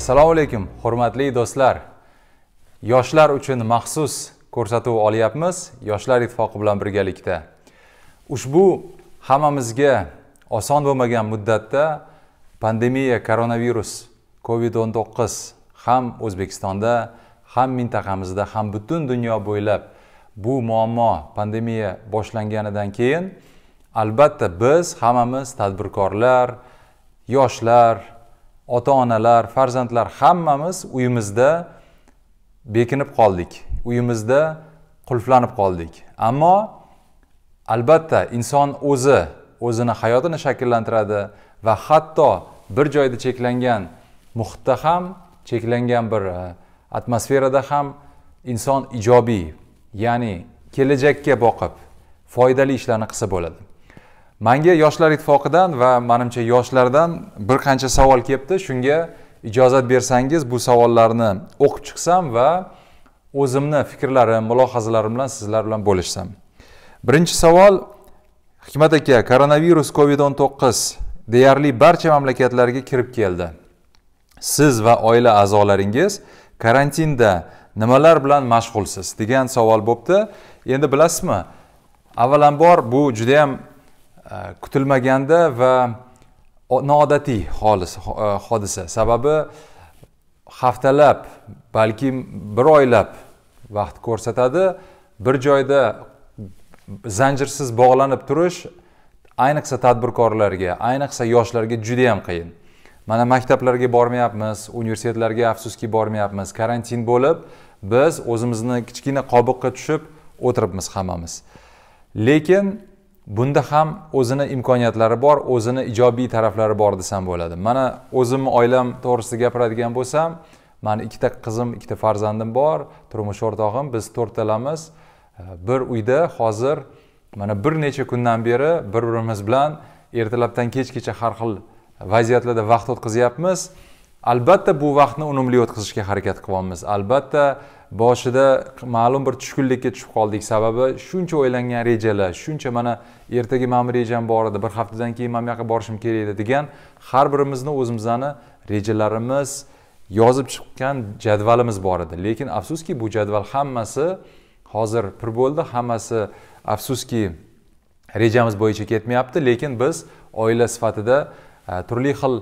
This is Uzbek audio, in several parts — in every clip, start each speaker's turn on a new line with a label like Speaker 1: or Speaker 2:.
Speaker 1: assalomu alaykum hurmatli do'stlar yoshlar uchun maxsus ko'rsatuv olyapmiz yoshlar ittifoqi bilan birgalikda ushbu hammamizga oson bo'lmagan muddatda pandemiya koronavirus covid 19 ham o'zbekistonda ham mintaqamizda ham butun dunyo bo'ylab bu muammo pandemiya boshlanganidan keyin albatta biz hammamiz tadbirkorlar yoshlar ota onalar farzandlar hammamiz uyimizda bekinib qoldik uyimizda qulflanib qoldik ammo albatta inson o'zi o'zini hayotini shakllantiradi va hatto bir joyda cheklangan muhitda ham cheklangan bir e, atmosferada ham inson ijobiy ya'ni kelajakka boqib foydali ishlarni qilsa bo'ladi manga yoshlar ittifoqidan va manimcha yoshlardan bir qancha savol kelibdi shunga ijozat bersangiz bu savollarni o'qib chiqsam va o'zimni fikrlarim mulohazalarim bilan sizlar bilan bo'lishsam birinchi savol hikmat aka koronavirus covid o'n to'qqiz deyarli barcha mamlakatlarga kirib keldi siz va oila a'zolaringiz karantinda nimalar bilan mashg'ulsiz degan savol bo'libdi endi bilasizmi avvalambor bu judayam E, kutilmaganda va noodatiy e, hodisa sababi haftalab balki bir oylab vaqt ko'rsatadi bir joyda zanjirsiz bog'lanib turish ayniqsa tadbirkorlarga ayniqsa yoshlarga juda yam qiyin mana maktablarga bormayapmiz universitetlarga afsuski bormayapmiz karantin bo'lib biz o'zimizni kichkina qobiqqa tushib o'tiribmiz hammamiz lekin bunda ham o'zini imkoniyatlari bor o'zini ijobiy taraflari bor desam bo'ladi mana o'zimni oilam to'g'risida gapiradigan bo'lsam mani ikkita qizim ikkita farzandim bor turmush o'rtog'im biz to'rttalamiz bir uyda hozir mana bir necha kundan beri bir birimiz bilan ertalabdan kechgacha har xil vaziyatlarda vaqt o'tkazyapmiz albatta bu vaqtni unumli o'tkazishga harakat qilyapmiz albatta boshida ma'lum bir tushkunlikka tushib qoldik sababi shuncha o'ylangan rejalar shuncha mana ertaga mana bu rejam bor edi bir haftadan keyin mana bu yoqqa borishim kerak edi degan har birimizni o'zimizni rejalarimiz yozib chiqqan jadvalimiz bor edi lekin afsuski bu jadval hammasi hozir pir bo'ldi hammasi afsuski rejamiz bo'yicha ketmayapti lekin biz oila sifatida e, turli xil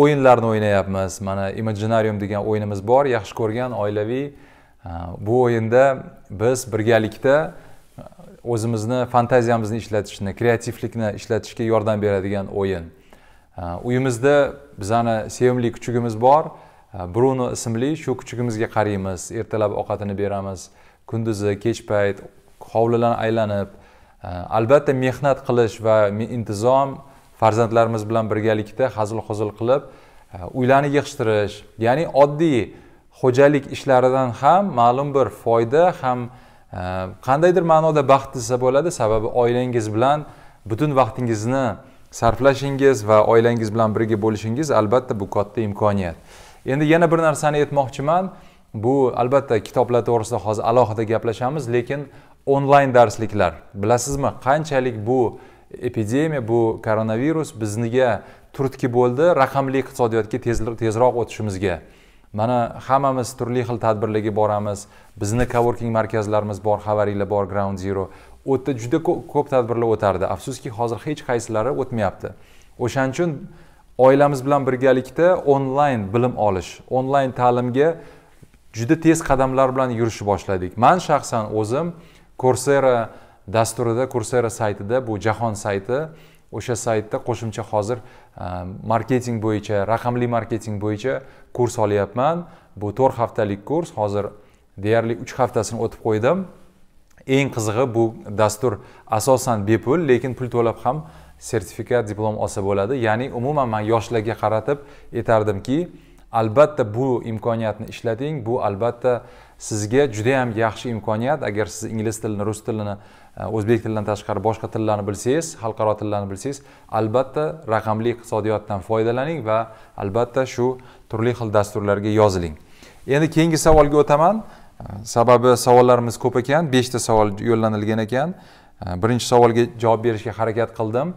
Speaker 1: o'yinlarni o'ynayapmiz mana imaginarium degan o'yinimiz bor yaxshi ko'rgan oilaviy bu o'yinda biz birgalikda o'zimizni fantaziyamizni ishlatishni kreativlikni ishlatishga yordam beradigan o'yin uyimizda bizani sevimli kuchugimiz bor bruno ismli shu kuchugimizga qaraymiz ertalab ovqatini beramiz kunduzi kech payt hovlidan aylanib albatta mehnat qilish va intizom farzandlarimiz bilan birgalikda hazil huzul qilib uylarni yig'ishtirish ya'ni oddiy xo'jalik ishlaridan ham ma'lum bir foyda ham e, qandaydir ma'noda baxt desa bo'ladi sababi oilangiz bilan butun vaqtingizni sarflashingiz va oilangiz bilan birga bo'lishingiz albatta bu katta imkoniyat endi yana bir narsani aytmoqchiman bu albatta kitoblar to'g'risida hozir alohida gaplashamiz lekin onlayn darsliklar bilasizmi qanchalik bu epidemiya bu koronavirus bizniga turtki bo'ldi raqamli iqtisodiyotga tezroq o'tishimizga mana hammamiz turli xil tadbirlarga boramiz bizni coworking markazlarimiz bor xabaringlar bor ground zero u yerda juda ko'p tadbirlar o'tardi afsuski hozir hech qaysilari o'tmayapti o'shaning uchun oilamiz bilan birgalikda onlayn bilim olish onlayn ta'limga juda tez qadamlar bilan yurishni boshladik man shaxsan o'zim coursera dasturida coursera saytida bu jahon sayti o'sha saytda qo'shimcha hozir Ehm, marketing bo'yicha raqamli marketing bo'yicha kurs olyapman bu to'rt haftalik kurs hozir deyarli uch haftasini o'tib qo'ydim eng qizig'i bu dastur asosan bepul lekin pul to'lab ham sertifikat diplom olsa bo'ladi ya'ni umuman man yoshlarga qaratib aytardimki albatta bu imkoniyatni ishlating bu albatta sizga juda yam yaxshi imkoniyat agar siz ingliz tilini rus tilini e, o'zbek tilidan tashqari boshqa tillarni bilsangiz xalqaro tillarni bilsangiz albatta raqamli iqtisodiyotdan foydalaning va albatta shu turli xil dasturlarga yoziling endi keyingi savolga o'taman e, sababi savollarimiz ko'p ekan beshta savol yo'llanilgan ekan e, birinchi savolga javob berishga harakat qildim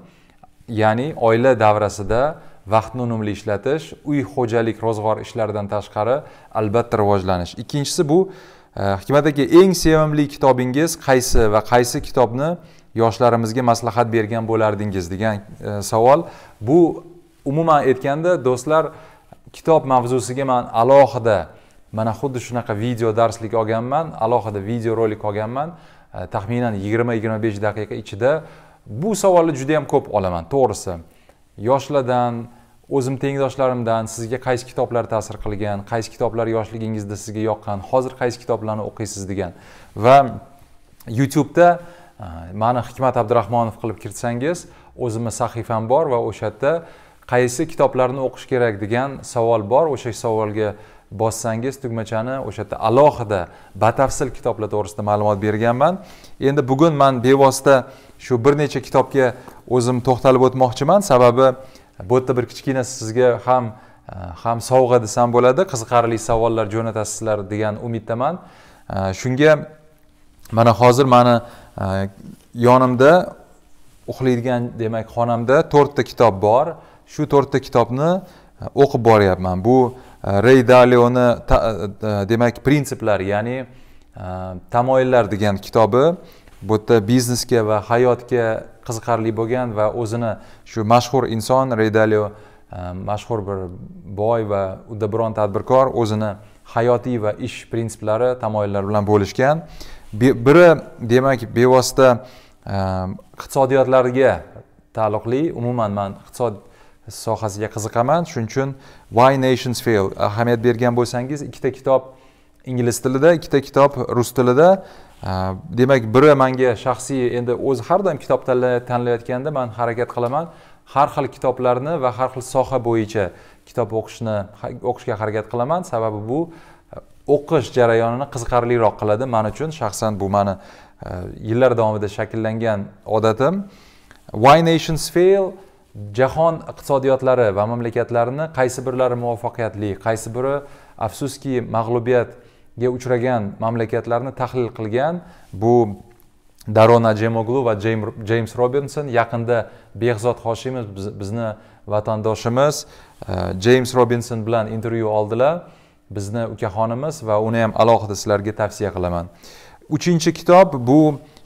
Speaker 1: ya'ni oila davrasida vaqtni unumli ishlatish uy xo'jalik ro'zg'or ishlaridan tashqari albatta rivojlanish ikkinchisi bu e, hikmat aka eng sevimli kitobingiz qaysi va qaysi kitobni yoshlarimizga maslahat bergan bo'lardingiz degan e, savol bu umuman aytganda do'stlar kitob mavzusiga man alohida mana xuddi shunaqa video darslik olganman alohida video rolik olganman e, taxminan yigirma yigirma besh daqiqa ichida bu savolni juda yam ko'p olaman to'g'risi yoshlardan o'zim tengdoshlarimdan sizga qaysi kitoblar ta'sir qilgan qaysi kitoblar yoshligingizda sizga yoqqan hozir qaysi kitoblarni o'qiysiz degan va youtubeda mani hikmat abdurahmonov qilib kirsangiz o'zimni sahifam bor va o'sha yerda qaysi kitoblarni o'qish kerak degan savol bor o'sha savolga bossangiz tugmachani o'sha yerda alohida batafsil kitoblar to'g'risida ma'lumot berganman endi bugun man bevosita shu bir necha kitobga o'zim to'xtalib o'tmoqchiman sababi bu yerda bir kichkina sizga ham e, ham sovg'a desam bo'ladi qiziqarli savollar jo'natasizlar degan umiddaman e, shunga mana hozir mani e, yonimda uxlaydigan demak xonamda to'rtta kitob bor shu to'rtta kitobni o'qib boryapman bu rey dalioni demak prinsiplar ya'ni tamoyillar degan kitobi bu yerda biznesga va hayotga qiziqarli bo'lgan va o'zini shu mashhur inson redalio e, mashhur bir boy va uddaburon tadbirkor o'zini hayotiy va ish prinsiplari tamoyillari bilan bo'lishgan biri demak bevosita e, iqtisodiyotlarga taalluqli umuman man iqtisod sohasiga qiziqaman shuning uchun why nations fail ahamiyat bergan bo'lsangiz ikkita kitob ingliz tilida ikkita kitob rus tilida Э, demak biri manga shaxsiy endi o'zi har doim kitob tanlayotganda man harakat qilaman har xil kitoblarni va har xil soha bo'yicha kitob o'qishni o'qishga harakat qilaman sababi bu e, o'qish jarayonini qiziqarliroq qiladi man uchun shaxsan bu mani e, yillar davomida shakllangan odatim why nations fail jahon iqtisodiyotlari va mamlakatlarini qaysi birlari muvaffaqiyatli qaysi biri afsuski mag'lubiyat ga uchragan mamlakatlarni tahlil qilgan bu darona jemoglu va jeyms robinson yaqinda behzod hoshimov bizni vatandoshimiz jeyms robinson bilan intervyu oldilar bizni ukaxonimiz va uni ham alohida sizlarga tavsiya qilaman uchinchi kitob bu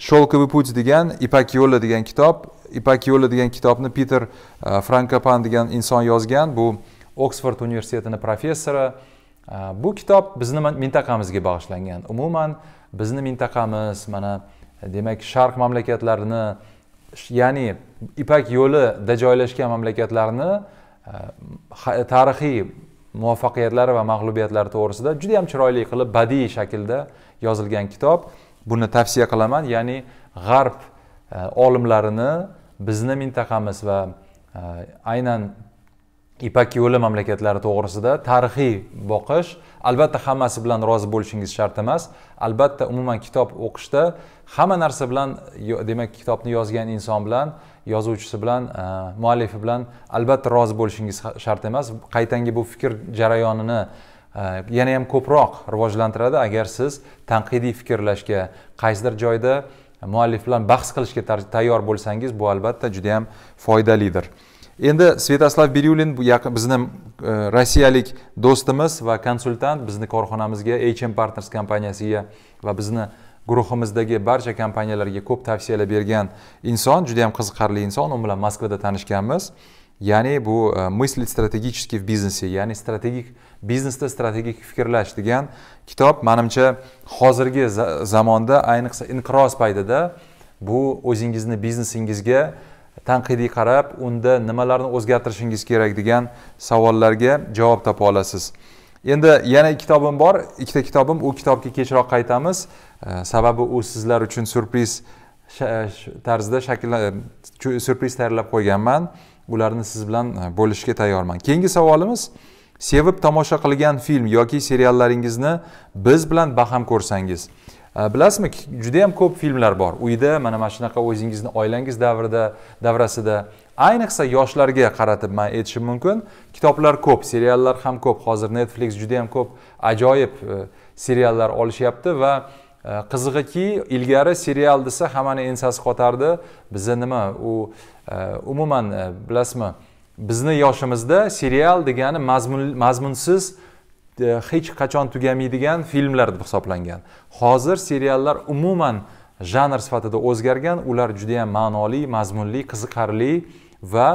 Speaker 1: sholkovый путь degan ipak yo'li degan kitob ipak yo'li degan kitobni peter e, frankopan degan inson yozgan bu oksford universitetini professori bu kitob bizni mintaqamizga bag'ishlangan umuman bizni mintaqamiz mana demak sharq mamlakatlarini ya'ni ipak yo'lida joylashgan mamlakatlarni tarixiy muvaffaqiyatlari va mag'lubiyatlari to'g'risida juda yam chiroyli qilib badiiy shaklda yozilgan kitob buni tavsiya qilaman ya'ni g'arb olimlarini bizni mintaqamiz va aynan ipak yo'li mamlakatlari to'g'risida tarixiy boqish albatta hammasi bilan rozi bo'lishingiz shart emas albatta umuman kitob o'qishda hamma narsa bilan demak kitobni yozgan inson bilan yozuvchisi bilan e, muallifi bilan albatta rozi bo'lishingiz shart emas qaytangi bu fikr jarayonini e, yana ham ko'proq rivojlantiradi agar siz tanqidiy fikrlashga qaysidir joyda muallif bilan bahs qilishga tayyor bo'lsangiz bu albatta juda yam foydalidir endi svetoslav biryulin bu bizni e, rossiyalik do'stimiz va konsultant bizni korxonamizga hm partners kompaniyasiga va bizni guruhimizdagi barcha kompaniyalarga ko'p tavsiyalar bergan inson juda yam qiziqarli inson u bilan moskvada tanishganmiz ya'ni bu e, мыслить стратегически в бизнесе ya'ni strategik biznesda strategik fikrlash degan kitob manimcha hozirgi zamonda ayniqsa inqiroz paytida bu o'zingizni biznesingizga tanqidiy qarab unda nimalarni o'zgartirishingiz kerak degan savollarga javob topa olasiz endi yana kitobim bor ikkita kitobim u kitobga kechroq qaytamiz sababi u sizlar uchun surpriz tarzda shakl surpriz tayyorlab qo'yganman ularni siz bilan e, bo'lishishga tayyorman keyingi savolimiz sevib tomosha qilgan film yoki seriallaringizni biz bilan baham ko'rsangiz Э, bilasizmi juda yam ko'p filmlar bor uyda mana mana shunaqa o'zingizni oilangiz davrida davrasida ayniqsa yoshlarga qaratib man aytishim mumkin kitoblar ko'p seriallar ham ko'p hozir netflix juda yam ko'p ajoyib e, seriallar olishyapti va e, qizig'iki ilgari serial desa hammani ensasi qotardi biza nima u e, umuman bilasizmi bizni yoshimizda serial degani mazmun mazmunsiz E, hech qachon tugamaydigan filmlar deb hisoblangan hozir seriallar umuman janr sifatida o'zgargan ular juda yam ma'noli mazmunli qiziqarli va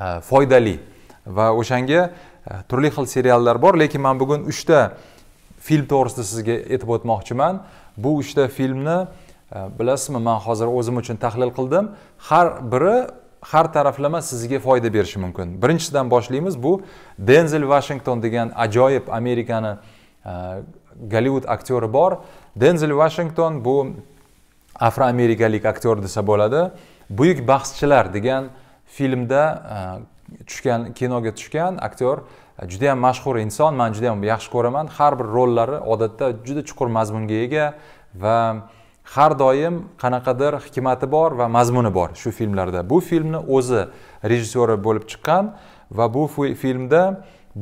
Speaker 1: e, foydali va o'shanga e, turli xil seriallar bor lekin man bugun uchta film to'g'risida sizga aytib o'tmoqchiman bu uchta filmni bilasizmi man hozir o'zim uchun tahlil qildim har biri har taraflama sizga foyda berishi mumkin birinchisidan boshlaymiz bu denzel vashington degan ajoyib amerikani e, gollivud aktyori bor denzel vashington bu afro amerikalik aktyor desa bo'ladi buyuk bahschilar degan filmda e, tushgan kinoga tushgan aktyor e, juda yam mashhur inson man juda yam yaxshi ko'raman har bir rollari odatda juda chuqur mazmunga ega va har doim qanaqadir hikmati bor va mazmuni bor shu filmlarda bu filmni o'zi rejissyori bo'lib chiqqan va bu filmda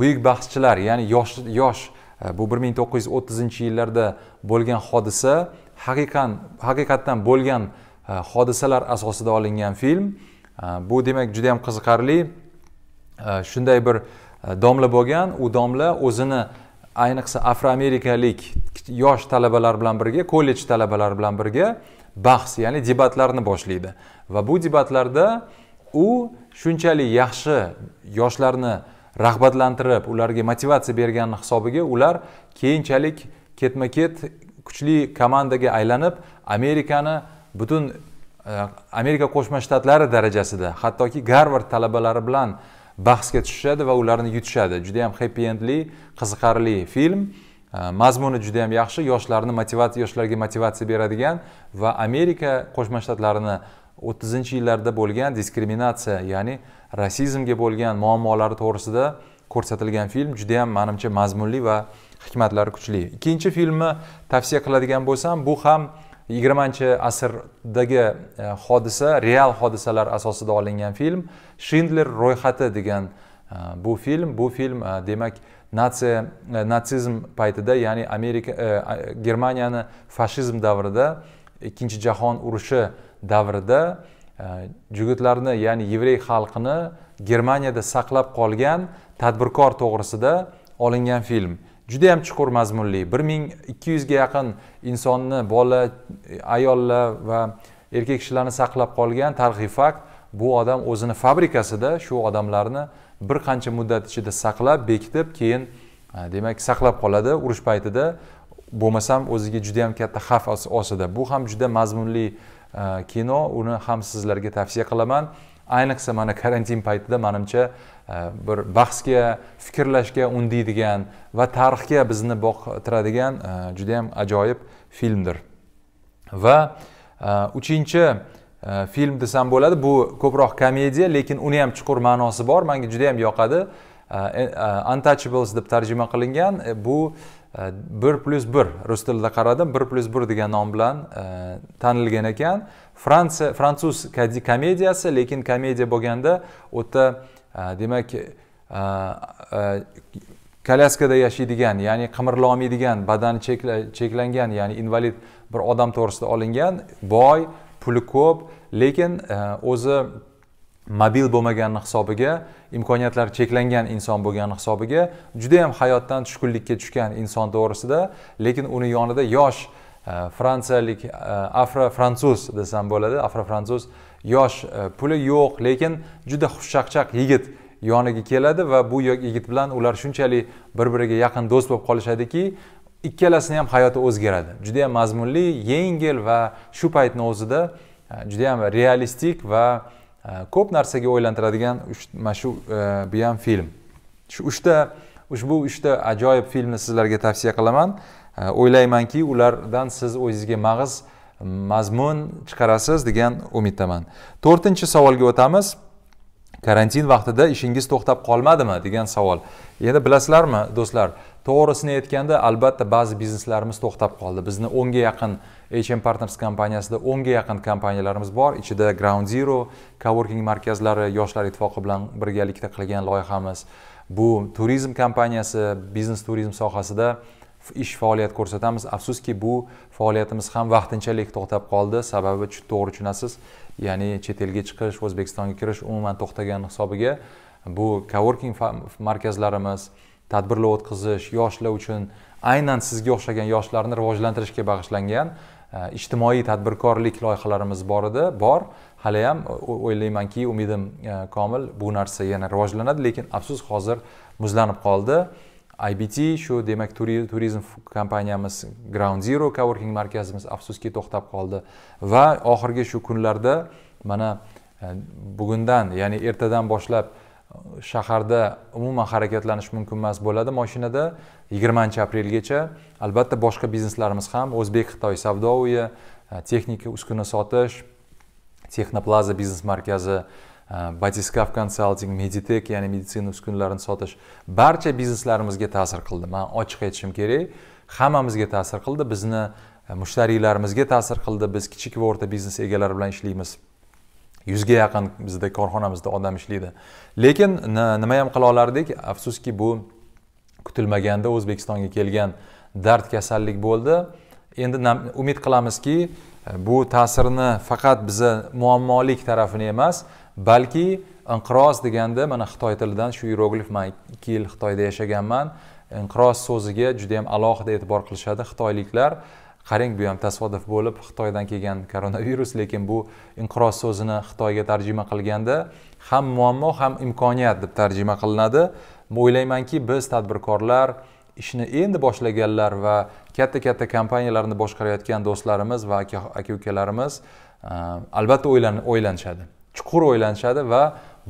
Speaker 1: buyuk bahschilar ya'ni yosh yosh e, bu bir ming to'qqiz yuz o'ttizinchi yillarda bo'lgan hodisa haqiqan haqiqatdan bo'lgan e, hodisalar asosida olingan film e, bu demak juda yam qiziqarli shunday bir domla bo'lgan u domla o'zini ayniqsa afro amerikalik yosh talabalar bilan birga kollej talabalari bilan birga bahs ya'ni debatlarni boshlaydi va bu debatlarda u shunchalik yaxshi yoshlarni rag'batlantirib ularga motivatsiya bergani hisobiga ular keyinchalik ketma ket kuchli komandaga aylanib amerikani butun e, amerika qo'shma shtatlari darajasida hattoki garvard talabalari bilan bahsga tushishadi va ularni yutishadi juda yam happy endli qiziqarli film mazmuni juda yam yaxshi yoshlarni motivatsiya yoshlarga motivatsiya beradigan va amerika qo'shma shtatlarini o'ttizinchi yillarda bo'lgan diskriminatsiya ya'ni rasizmga bo'lgan muammolari to'g'risida ko'rsatilgan film juda yam manimcha mazmunli va hikmatlari kuchli ikkinchi filmni tavsiya qiladigan bo'lsam bu ham yigirmanchi asrdagi e, hodisa real hodisalar asosida olingan film shindler ro'yxati degan e, bu film bu film e, demak natsiya natsizm paytida ya'ni amerika germaniyani fashizm davrida ikkinchi jahon urushi davrida jugutlarni ya'ni yevrey xalqini germaniyada saqlab qolgan tadbirkor to'g'risida olingan film juda ham chuqur mazmunli bir ming ikki yuzga yaqin insonni bola ayollar va erkak kishilarni saqlab qolgan tarixiy fakt bu odam o'zini fabrikasida shu odamlarni bir qancha muddat ichida saqlab bekitib keyin e, demak saqlab qoladi urush paytida bo'lmasam o'ziga juda yam katta xavf ostida bu ham juda mazmunli e, kino uni ham sizlarga tavsiya qilaman ayniqsa mana karantin paytida manimcha e, bir bahsga fikrlashga undaydigan va tarixga bizni boqtiradigan e, juda yam ajoyib filmdir va e, uchinchi film desam bo'ladi bu ko'proq komediya lekin uni ham chuqur ma'nosi bor manga juda yam yoqadi untouchables deb tarjima qilingan bu uh, bir plyus bir rus tilida qaradim bir plyus bir degan nom bilan e, tanilgan ekan fransiya fransuz komediyasi lekin komediya bo'lganda u yerda e, demak e, kolyaskada yashaydigan ya'ni qimirlolmaydigan badani cheklangan ya'ni invalid bir odam to'g'risida olingan boy puli ko'p lekin o'zi mobil bo'lmagani hisobiga imkoniyatlari cheklangan inson bo'lgani hisobiga juda yam hayotdan tushkunlikka tushgan inson to'g'risida lekin uni yonida yosh e, fransiyalik e, afro fransuz desam bo'ladi afro fransuz yosh e, puli yo'q lekin juda xushchaqchaq yigit yoniga keladi va bu yigit bilan ular shunchalik bir biriga yaqin do'st bo'lib qolishadiki ikkalasini ham hayoti o'zgaradi judayam mazmunli yengil va shu paytni o'zida judayam realistik va Э, ko'p narsaga o'ylantiradigan mana shu e, bu ham film shu uchta ushbu uchta ajoyib filmni sizlarga tavsiya qilaman e, o'ylaymanki ulardan siz o'zingizga mag'iz mazmun chiqarasiz degan umiddaman to'rtinchi savolga o'tamiz karantin vaqtida ishingiz to'xtab qolmadimi degan savol endi bilasizlarmi do'stlar to'g'risini aytganda albatta ba'zi bizneslarimiz to'xtab qoldi bizni o'nga yaqin hm partners kompaniyasida o'nga yaqin kompaniyalarimiz bor ichida ground zero coworking markazlari yoshlar ittifoqi bilan birgalikda qilgan loyihamiz bu turizm kompaniyasi biznes turizm sohasida ish faoliyat ko'rsatamiz afsuski bu faoliyatimiz ham vaqtinchalik to'xtab qoldi sababi to'g'ri tushunasiz ya'ni chet elga chiqish o'zbekistonga kirish umuman to'xtagan hisobiga bu coworking markazlarimiz tadbirlar o'tkazish yoshlar uchun aynan sizga o'xshagan yoshlarni rivojlantirishga bag'ishlangan e, ijtimoiy tadbirkorlik loyihalarimiz bor edi bor hali ham o'ylaymanki umidim e, komil bu narsa yana rivojlanadi lekin afsus hozir muzlanib qoldi ibt shu demak turizm kompaniyamiz ground zero coworking markazimiz afsuski to'xtab qoldi va oxirgi shu kunlarda mana e, bugundan ya'ni ertadan boshlab e, shaharda umuman harakatlanish mumkin emas bo'ladi mashinada yigirmanchi aprelgacha albatta boshqa bizneslarimiz ham o'zbek xitoy savdo uyi e, texnika uskuna sotish texnoplaza biznes markazi batiskaf konsalting meditek ya'ni meditsina uskunalarini sotish barcha bizneslarimizga ta'sir qildi man ochiq aytishim kerak hammamizga ta'sir qildi bizni mushtariylarimizga ta'sir qildi biz kichik va o'rta biznes egalari bilan ishlaymiz yuzga yaqin bizda korxonamizda odam ishlaydi lekin nima ham qila olardik afsuski bu kutilmaganda o'zbekistonga kelgan dard kasallik bo'ldi endi umid qilamizki bu ta'sirni faqat biza muammolik tarafini emas balki inqiroz deganda mana xitoy tilidan shu iroglif man ikki yil xitoyda yashaganman inqiroz so'ziga juda yam alohida e'tibor qilishadi xitoyliklar qarang bu ham tasodif bo'lib xitoydan kelgan koronavirus lekin bu inqiroz so'zini xitoyga tarjima qilganda ham muammo ham imkoniyat deb tarjima qilinadi o'ylaymanki biz tadbirkorlar ishni endi boshlaganlar va katta katta kompaniyalarni boshqarayotgan do'stlarimiz va aka ukalarimiz ehm, albatta o'ylanishadi chuqur o'ylanishadi va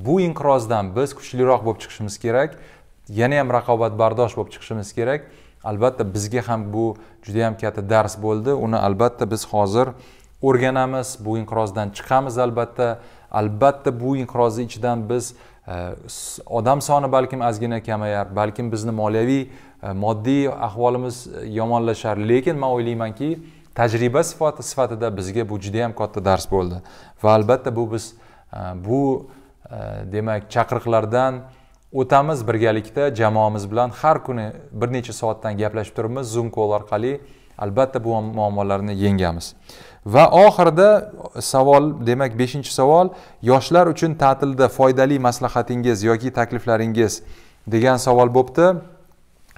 Speaker 1: bu inqirozdan biz kuchliroq bo'lib chiqishimiz kerak yana ham raqobatbardosh bo'lib chiqishimiz kerak albatta bizga ham bu juda yam katta dars bo'ldi uni albatta biz hozir o'rganamiz bu inqirozdan chiqamiz albatta albatta bu inqirozni ichidan biz e, odam soni balkim ozgina kamayar balkim bizni moliyaviy e, moddiy ahvolimiz e, yomonlashar lekin man o'ylaymanki tajriba sifati sifatida bizga bu juda yam katta dars bo'ldi va albatta bu biz bu e, demak chaqiriqlardan o'tamiz birgalikda jamoamiz bilan har kuni bir necha soatdan gaplashib turibmiz zoom call orqali albatta bu muammolarni yengamiz va oxirida savol demak beshinchi savol yoshlar uchun ta'tilda foydali maslahatingiz yoki takliflaringiz degan savol bo'libdi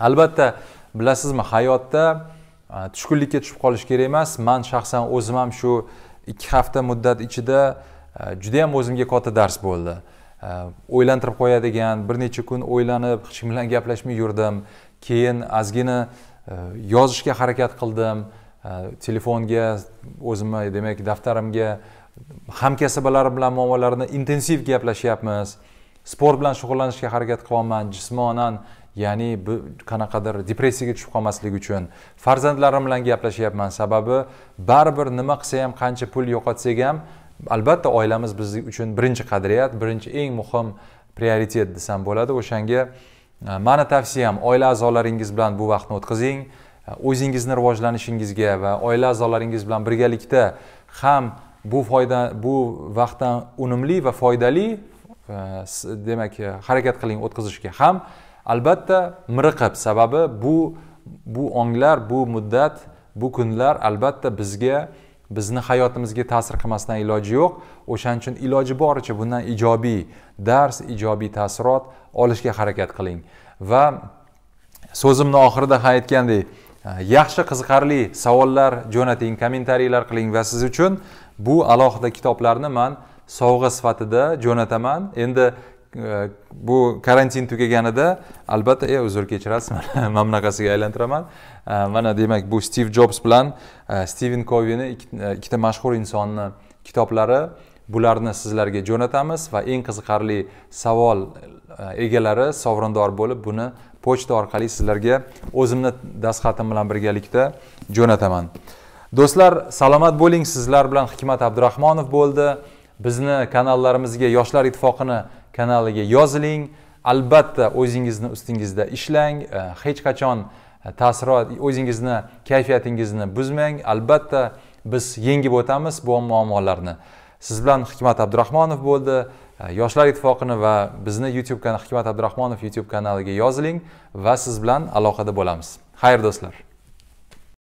Speaker 1: albatta bilasizmi hayotda e, tushkunlikka tushib qolish kerak emas man shaxsan o'zim ham shu ikki hafta muddat ichida Э, juda yam o'zimga katta dars bo'ldi э, o'ylantirib qo'yadigan bir necha kun o'ylanib hech kim bilan gaplashmay yurdim keyin ozgina e, yozishga harakat qildim э, telefonga o'zimni demak daftarimga hamkasbalarim bilan muammolarni intensiv gaplashyapmiz sport bilan shug'ullanishga harakat qilyapman jismonan ya'ni qanaqadir depressiyaga tushib qolmaslik uchun farzandlarim bilan gaplashyapman sababi baribir nima qilsa ham qancha pul yo'qotsak ham albatta oilamiz biz uchun birinchi qadriyat birinchi eng muhim prioritet desam bo'ladi o'shanga e, mani tavsiyam oila a'zolaringiz bilan bu vaqtni o'tkazing e, o'zingizni rivojlanishingizga va oila a'zolaringiz bilan birgalikda ham bu foyda bu vaqtdan unumli va foydali e, demak harakat qiling o'tkazishga ham albatta miriqib sababi bu bu onglar bu muddat bu kunlar albatta bizga bizni hayotimizga ta'sir qilmasdan iloji yo'q o'shaning uchun iloji boricha bundan ijobiy dars ijobiy taassurot olishga harakat qiling va so'zimni oxirida ham aytgandek yaxshi qiziqarli savollar jo'nating kommentariylar qiling va siz uchun bu alohida kitoblarni man sovg'a sifatida jo'nataman endi Э, bu karantin tugaganida albatta e uzr kechirasiz mana mana bunaqasiga aylantiraman э, mana demak bu stiv jobs bilan э, stiven kovini e, ikkita mashhur insonni kitoblari bularni sizlarga jo'natamiz va eng qiziqarli savol e, egalari sovrindor bo'lib buni pochta orqali sizlarga o'zimni dastxatim bilan birgalikda jo'nataman do'stlar salomat bo'ling sizlar bilan hikmat abdurahmonov bo'ldi bizni kanallarimizga yoshlar ittifoqini kanaliga yoziling albatta o'zingizni ustingizda ishlang e, hech qachon e, taassurot o'zingizni kayfiyatingizni buzmang albatta biz yengib o'tamiz bu muammolarni siz bilan hikmat abdurahmonov bo'ldi e, yoshlar ittifoqini va bizni youtube kanal hikmat abdurahmonov youtube kanaliga yoziling va siz bilan aloqada bo'lamiz xayr do'stlar